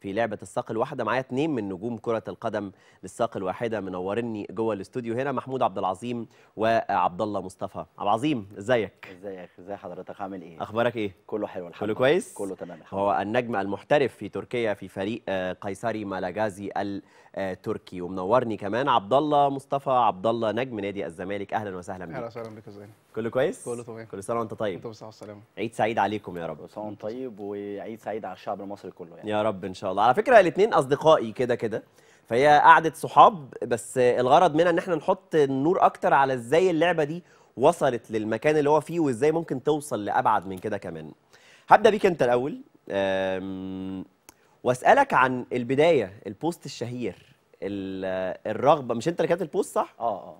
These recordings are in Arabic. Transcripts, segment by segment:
في لعبه الساق الواحده معايا اثنين من نجوم كره القدم للساق الواحده منورني جوه الاستوديو هنا محمود عبد العظيم وعبد الله مصطفى عبد العظيم ازيك ازيك ازي حضرتك عامل ايه اخبارك ايه كله حلو الحمد كله كويس كله تمام الحمد هو النجم المحترف في تركيا في فريق آه، قيصري مالاجازي التركي آه، ومنورني كمان عبد الله مصطفى عبد الله نجم نادي الزمالك اهلا وسهلا بك اهلا وسهلا بك ازيك كله كويس كله تمام كل سنه وانت طيب انت بصحه وسلامه عيد سعيد عليكم يا رب كل سنه وانت طيب وعيد سعيد على الشعب المصري كله يعني. يا رب ان شاء الله على فكره الاثنين اصدقائي كده كده فهي قعده صحاب بس الغرض منها ان احنا نحط النور اكتر على ازاي اللعبه دي وصلت للمكان اللي هو فيه وازاي ممكن توصل لابعد من كده كمان هبدا بيك انت الاول واسالك عن البدايه البوست الشهير الرغبه مش انت اللي كاتب البوست صح اه اه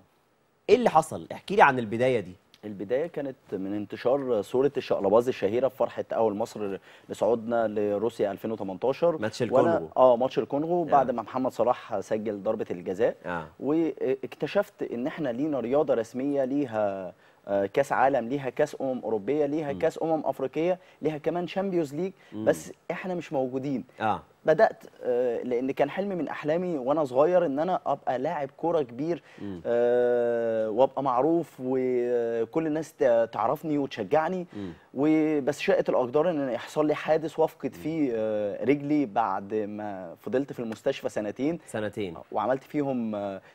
ايه اللي حصل احكي لي عن البدايه دي البدايه كانت من انتشار صوره الشقلباز الشهيره في فرحه اول مصر لصعودنا لروسيا 2018 آه، ماتش الكونغو اه ماتش الكونغو بعد ما محمد صلاح سجل ضربه الجزاء آه. واكتشفت آه، ان احنا لينا رياضه رسميه ليها آه، كاس عالم ليها كاس امم اوروبيه ليها م. كاس امم افريقيه ليها كمان شامبيونز ليج بس احنا مش موجودين آه. بدات آه، لان كان حلمي من احلامي وانا صغير ان انا ابقى لاعب كوره كبير أه وابقى معروف وكل الناس تعرفني وتشجعني وبس شاءت الاقدار ان يحصل لي حادث وافقد فيه آه، رجلي بعد ما فضلت في المستشفى سنتين سنتين وعملت فيهم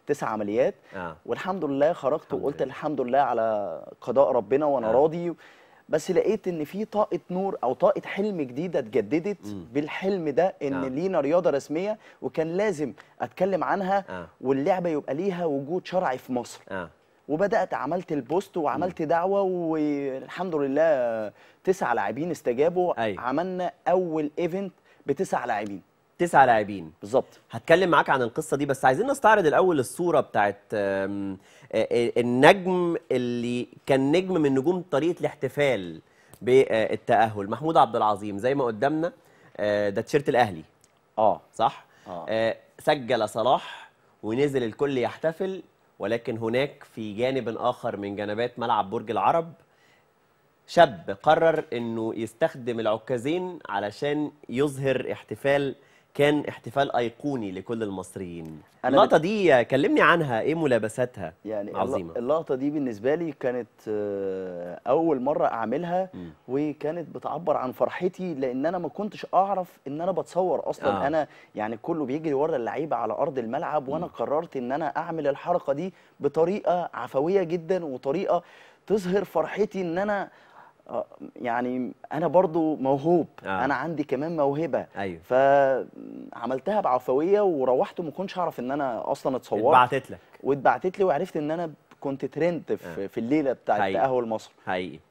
تسع عمليات آه. والحمد لله خرجت وقلت الحمد لله على قضاء ربنا وانا آه. راضي بس لقيت ان في طاقه نور او طاقه حلم جديده اتجددت بالحلم ده ان آه. لينا رياضه رسميه وكان لازم اتكلم عنها آه. واللعبه يبقى ليها وجود شرعي في مصر آه. وبدات عملت البوست وعملت مم. دعوه والحمد لله تسع لاعبين استجابوا أي. عملنا اول ايفنت بتسع لاعبين تسع لاعبين بالظبط هتكلم معاك عن القصه دي بس عايزين نستعرض الاول الصوره بتاعت النجم اللي كان نجم من نجوم طريقه الاحتفال بالتاهل محمود عبد العظيم زي ما قدامنا ده تيشيرت الاهلي اه صح آه. سجل صلاح ونزل الكل يحتفل ولكن هناك في جانب اخر من جنبات ملعب برج العرب شاب قرر انه يستخدم العكازين علشان يظهر احتفال كان احتفال ايقوني لكل المصريين اللقطه دي كلمني عنها ايه ملابساتها يعني عظيمه اللقطه دي بالنسبه لي كانت آه، اول مره اعملها م. وكانت بتعبر عن فرحتي لان انا ما كنتش اعرف ان انا بتصور اصلا آه. انا يعني كله بيجري ورا اللعيبه على ارض الملعب وانا م. قررت ان انا اعمل الحركه دي بطريقه عفويه جدا وطريقه تظهر فرحتي ان انا آه، يعني انا برضو موهوب آه. انا عندي كمان موهبه ايوه فعملتها بعفويه وروحت وما كنتش اعرف ان انا اصلا اتصورت اتبعتت لك واتبعتت لي وعرفت ان انا كنت ترند في, آه. في الليله بتاعت تاهل مصر حقيقي